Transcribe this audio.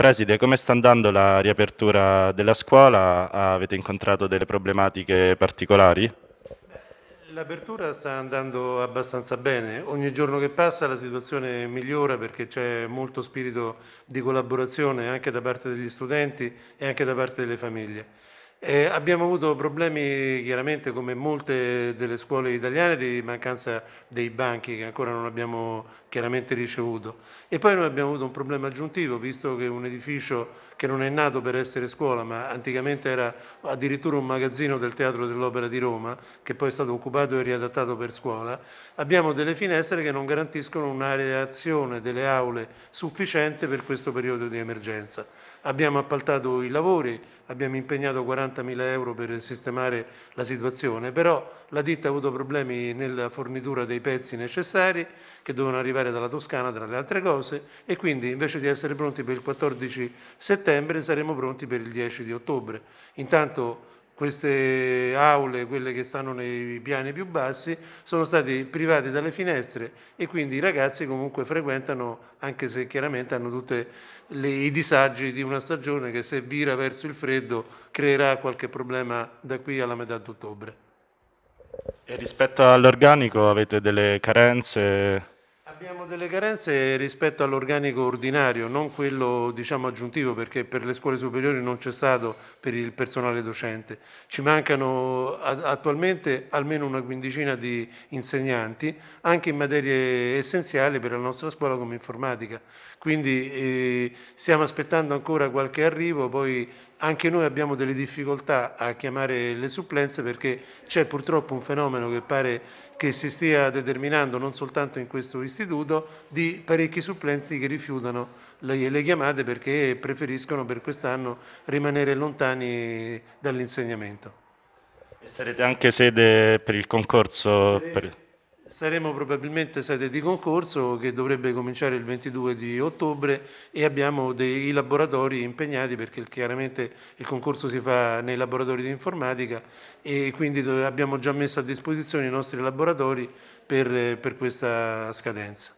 Preside, come sta andando la riapertura della scuola? Avete incontrato delle problematiche particolari? L'apertura sta andando abbastanza bene, ogni giorno che passa la situazione migliora perché c'è molto spirito di collaborazione anche da parte degli studenti e anche da parte delle famiglie. Eh, abbiamo avuto problemi chiaramente come molte delle scuole italiane di mancanza dei banchi che ancora non abbiamo chiaramente ricevuto e poi noi abbiamo avuto un problema aggiuntivo visto che un edificio che non è nato per essere scuola ma anticamente era addirittura un magazzino del Teatro dell'Opera di Roma che poi è stato occupato e riadattato per scuola, abbiamo delle finestre che non garantiscono una reazione delle aule sufficiente per questo periodo di emergenza. Abbiamo appaltato i lavori, abbiamo impegnato 40.000 euro per sistemare la situazione, però la ditta ha avuto problemi nella fornitura dei pezzi necessari che dovevano arrivare dalla Toscana tra le altre cose e quindi invece di essere pronti per il 14 settembre saremo pronti per il 10 di ottobre. Intanto queste aule, quelle che stanno nei piani più bassi, sono stati privati dalle finestre e quindi i ragazzi comunque frequentano, anche se chiaramente hanno tutti i disagi di una stagione che se vira verso il freddo creerà qualche problema da qui alla metà d'ottobre. E rispetto all'organico avete delle carenze? Abbiamo delle carenze rispetto all'organico ordinario, non quello diciamo, aggiuntivo, perché per le scuole superiori non c'è stato per il personale docente. Ci mancano attualmente almeno una quindicina di insegnanti, anche in materie essenziali per la nostra scuola come informatica. Quindi eh, stiamo aspettando ancora qualche arrivo, poi anche noi abbiamo delle difficoltà a chiamare le supplenze perché c'è purtroppo un fenomeno che pare che si stia determinando non soltanto in questo istituto di parecchi supplenti che rifiutano le, le chiamate perché preferiscono per quest'anno rimanere lontani dall'insegnamento. E sarete anche sede per il concorso? Saremo, per... Saremo probabilmente sede di concorso che dovrebbe cominciare il 22 di ottobre e abbiamo dei laboratori impegnati perché chiaramente il concorso si fa nei laboratori di informatica e quindi abbiamo già messo a disposizione i nostri laboratori per, per questa scadenza.